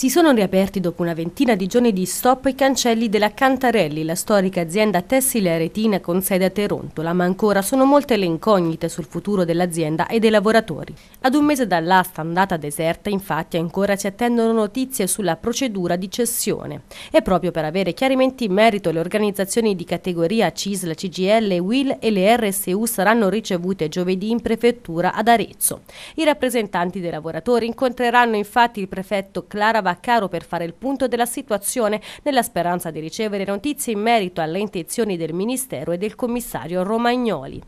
Si sono riaperti dopo una ventina di giorni di stop i cancelli della Cantarelli, la storica azienda tessile aretina con sede a Terontola, ma ancora sono molte le incognite sul futuro dell'azienda e dei lavoratori. Ad un mese dall'asta andata deserta, infatti, ancora si attendono notizie sulla procedura di cessione. E proprio per avere chiarimenti in merito, le organizzazioni di categoria CISL, CGL, WIL e le RSU saranno ricevute giovedì in prefettura ad Arezzo. I rappresentanti dei lavoratori incontreranno infatti il prefetto Clara Valentini Caro per fare il punto della situazione nella speranza di ricevere notizie in merito alle intenzioni del Ministero e del commissario Romagnoli.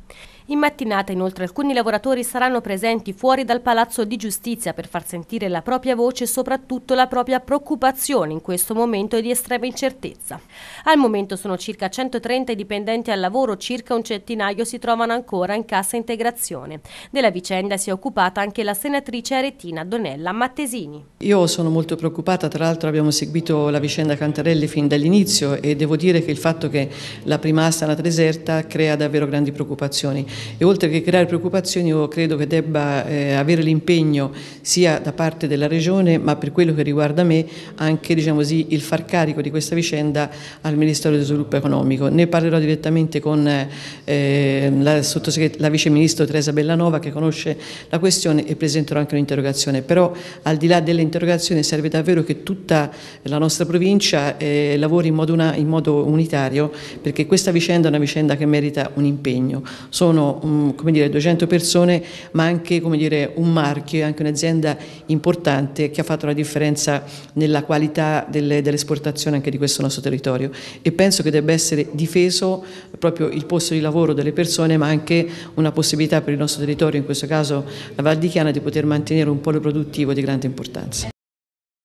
In mattinata inoltre alcuni lavoratori saranno presenti fuori dal Palazzo di Giustizia per far sentire la propria voce e soprattutto la propria preoccupazione in questo momento di estrema incertezza. Al momento sono circa 130 i dipendenti al lavoro, circa un centinaio si trovano ancora in cassa integrazione. Della vicenda si è occupata anche la senatrice aretina Donella Mattesini. Io sono molto preoccupata, tra l'altro abbiamo seguito la vicenda Cantarelli fin dall'inizio e devo dire che il fatto che la primasta è andata deserta crea davvero grandi preoccupazioni e oltre che creare preoccupazioni io credo che debba eh, avere l'impegno sia da parte della Regione ma per quello che riguarda me anche diciamo così, il far carico di questa vicenda al Ministero dello Sviluppo Economico. Ne parlerò direttamente con eh, la, la Vice Ministro Teresa Bellanova che conosce la questione e presenterò anche un'interrogazione, però al di là dell'interrogazione serve davvero che tutta la nostra provincia eh, lavori in modo, una, in modo unitario perché questa vicenda è una vicenda che merita un impegno. Sono sono mm, come dire, 200 persone, ma anche come dire, un marchio e anche un'azienda importante che ha fatto la differenza nella qualità delle, dell'esportazione anche di questo nostro territorio. E penso che debba essere difeso proprio il posto di lavoro delle persone, ma anche una possibilità per il nostro territorio, in questo caso la Val di Chiana, di poter mantenere un polo produttivo di grande importanza.